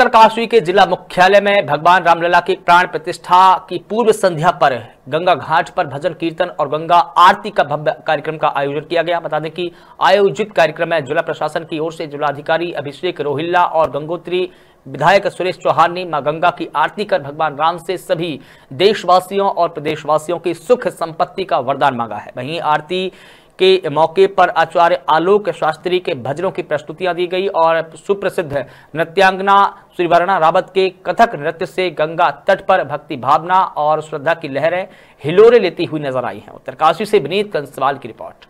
उत्तरकाशी के जिला मुख्यालय में भगवान रामलला की प्राण प्रतिष्ठा की पूर्व संध्या पर गंगा घाट पर भजन कीर्तन और गंगा आरती का भव्य कार्यक्रम का आयोजन किया गया बता दें कि आयोजित कार्यक्रम में जिला प्रशासन की ओर से जिलाधिकारी अभिषेक रोहिल्ला और गंगोत्री विधायक सुरेश चौहान ने मां गंगा की आरती कर भगवान राम से सभी देशवासियों और प्रदेशवासियों की सुख संपत्ति का वरदान मांगा है वहीं आरती के मौके पर आचार्य आलोक शास्त्री के भजनों की प्रस्तुतियां दी गई और सुप्रसिद्ध नृत्यांगना श्रीवर्णा रावत के कथक नृत्य से गंगा तट पर भक्ति भावना और श्रद्धा की लहरें हिलोरे लेती हुई नजर आई हैं उत्तरकाशी से विनीत कंसवाल की रिपोर्ट